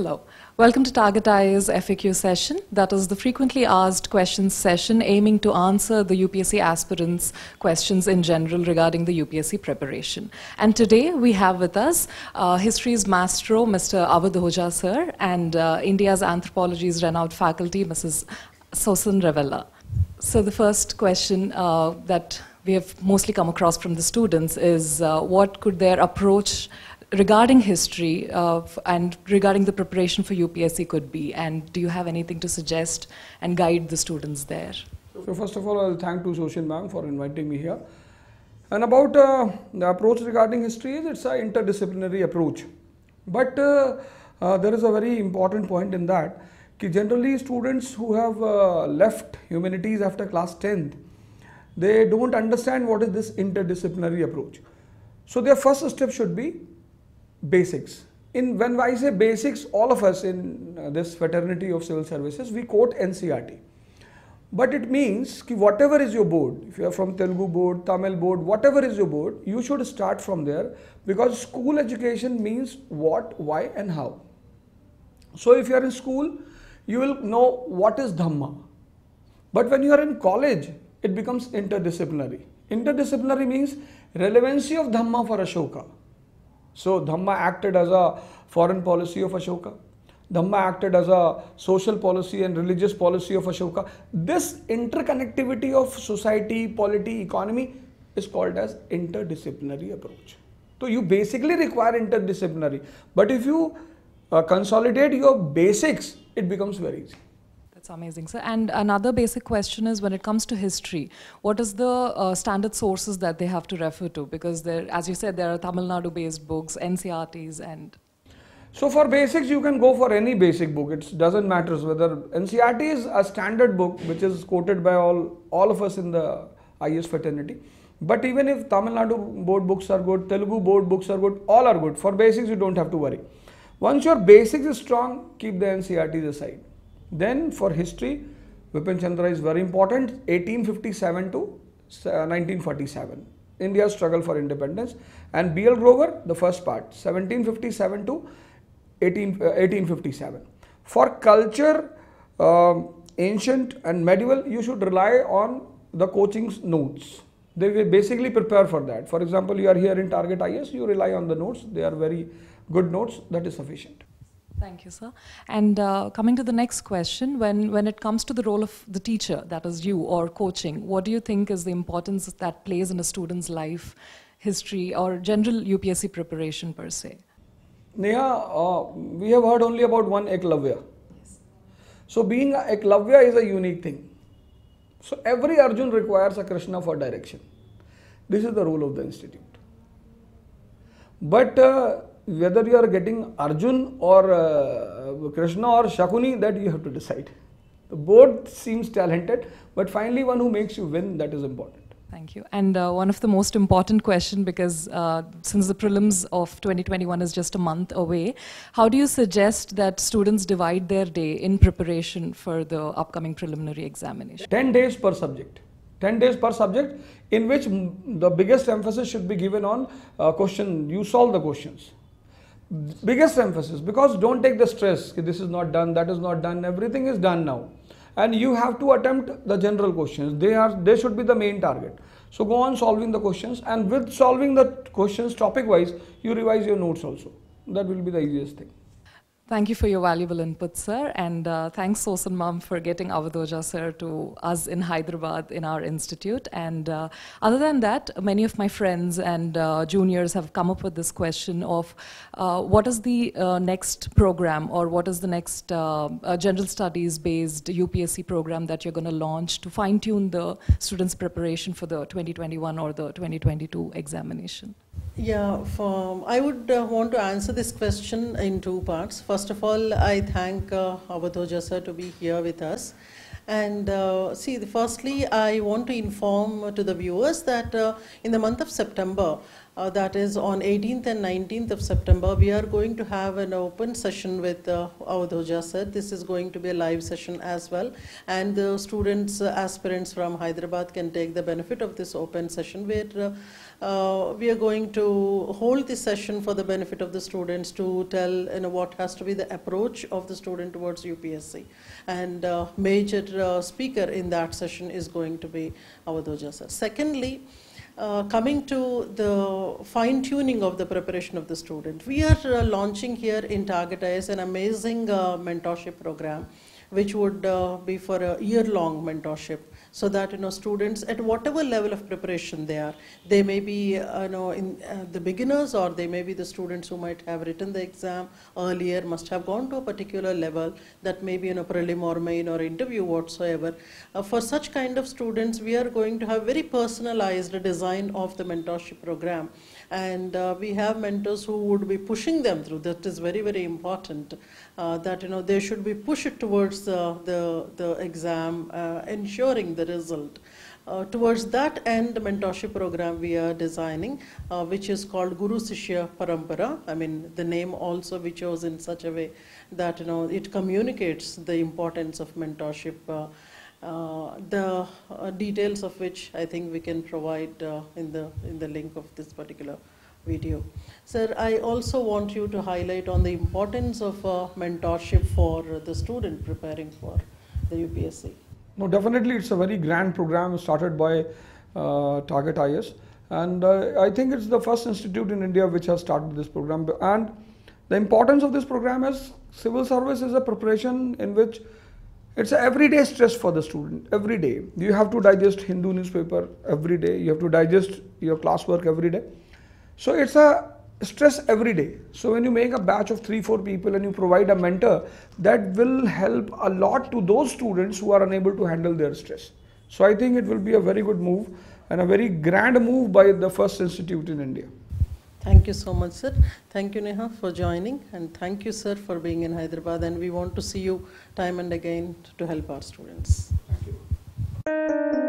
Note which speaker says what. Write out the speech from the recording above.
Speaker 1: Hello. Welcome to Target IA's FAQ session. That is the frequently asked questions session aiming to answer the UPSC aspirants' questions in general regarding the UPSC preparation. And today we have with us uh, History's Maestro, Mr. Avad Hoja, sir, and uh, India's Anthropology's renowned faculty, Mrs. Sosan Revella. So the first question uh, that we have mostly come across from the students is uh, what could their approach regarding history of, and regarding the preparation for UPSC could be? And do you have anything to suggest and guide the students there?
Speaker 2: So first of all, I'll thank to social ma'am for inviting me here. And about uh, the approach regarding history is it's an interdisciplinary approach. But uh, uh, there is a very important point in that generally students who have uh, left humanities after class 10th, they don't understand what is this interdisciplinary approach. So their first step should be basics. In when I say basics, all of us in uh, this fraternity of civil services, we quote NCRT. But it means ki whatever is your board, if you are from Telugu board, Tamil board, whatever is your board, you should start from there because school education means what, why and how. So if you are in school, you will know what is Dhamma. But when you are in college, it becomes interdisciplinary. Interdisciplinary means relevancy of Dhamma for Ashoka. So Dhamma acted as a foreign policy of Ashoka. Dhamma acted as a social policy and religious policy of Ashoka. This interconnectivity of society, polity, economy is called as interdisciplinary approach. So you basically require interdisciplinary. But if you uh, consolidate your basics, it becomes very easy
Speaker 1: amazing, sir. And another basic question is when it comes to history, what is the uh, standard sources that they have to refer to? Because there, as you said, there are Tamil Nadu-based books, NCRTs, and
Speaker 2: so for basics, you can go for any basic book. It doesn't matter whether NCRT is a standard book, which is quoted by all all of us in the IS fraternity. But even if Tamil Nadu board books are good, Telugu board books are good, all are good. For basics, you don't have to worry. Once your basics is strong, keep the NCRTs aside. Then for history, Vipin Chandra is very important, 1857 to 1947, uh, India's struggle for independence. And B.L. Grover, the first part, 1757 to 18, uh, 1857. For culture, uh, ancient and medieval, you should rely on the coaching's notes. They will basically prepare for that. For example, you are here in Target IS, you rely on the notes. They are very good notes. That is sufficient.
Speaker 1: Thank you, sir. And uh, coming to the next question, when, when it comes to the role of the teacher, that is you, or coaching, what do you think is the importance that plays in a student's life, history, or general UPSC preparation per se?
Speaker 2: Neha, uh, we have heard only about one Eklavya. Yes. So being a Eklavya is a unique thing. So every Arjun requires a Krishna for direction. This is the role of the institute. But uh, whether you are getting Arjun or uh, Krishna or Shakuni, that you have to decide. Both seems talented, but finally one who makes you win, that is important. Thank you.
Speaker 1: And uh, one of the most important question, because uh, since the prelims of 2021 is just a month away, how do you suggest that students divide their day in preparation for the upcoming preliminary examination?
Speaker 2: 10 days per subject. 10 days per subject in which the biggest emphasis should be given on uh, question you solve the questions biggest emphasis because don't take the stress this is not done that is not done everything is done now and you have to attempt the general questions they are they should be the main target so go on solving the questions and with solving the questions topic wise you revise your notes also that will be the easiest thing
Speaker 1: Thank you for your valuable input, sir. And uh, thanks, Sosan Mom, for getting Avadoja, sir, to us in Hyderabad in our institute. And uh, other than that, many of my friends and uh, juniors have come up with this question of uh, what is the uh, next program or what is the next uh, general studies based UPSC program that you're going to launch to fine tune the students' preparation for the 2021 or the 2022 examination?
Speaker 3: Yeah, for, I would uh, want to answer this question in two parts. First of all, I thank uh, Avadhoja sir to be here with us. And uh, see, the, firstly, I want to inform to the viewers that uh, in the month of September, uh, that is on 18th and 19th of September, we are going to have an open session with uh, Avadhoja sir. This is going to be a live session as well. And the students, uh, aspirants from Hyderabad can take the benefit of this open session where uh, uh we are going to hold this session for the benefit of the students to tell you know, what has to be the approach of the student towards UPSC and uh, major uh, uh, speaker in that session is going to be Avadoja sir. Secondly, uh, coming to the fine tuning of the preparation of the student, we are uh, launching here in Target IS an amazing uh, mentorship program which would uh, be for a year long mentorship so that you know students at whatever level of preparation they are, they may be uh, you know in uh, the beginners or they may be the students who might have written the exam earlier, must have gone to a particular level that may be in you know, a prelim or main or interview whatsoever. Uh, for such kind of students, we are going to have very personalized design of the mentorship program and uh, we have mentors who would be pushing them through. That is very, very important. Uh, that you know they should be pushed towards uh, the the exam, uh, ensuring the result. Uh, towards that end, the mentorship program we are designing, uh, which is called Guru Sishya Parampara. I mean, the name also we chose in such a way that you know it communicates the importance of mentorship. Uh, uh the uh, details of which I think we can provide uh, in the in the link of this particular video. Sir, I also want you to highlight on the importance of mentorship for the student preparing for the UPSC.
Speaker 2: No, definitely it's a very grand program started by uh, Target IS and uh, I think it's the first institute in India which has started this program and the importance of this program is civil service is a preparation in which it's an everyday stress for the student every day you have to digest Hindu newspaper every day you have to digest your classwork every day so it's a stress every day so when you make a batch of 3 4 people and you provide a mentor that will help a lot to those students who are unable to handle their stress so i think it will be a very good move and a very grand move by the first institute in india
Speaker 3: Thank you so much, sir. Thank you, Neha, for joining. And thank you, sir, for being in Hyderabad. And we want to see you time and again to help our students. Thank you.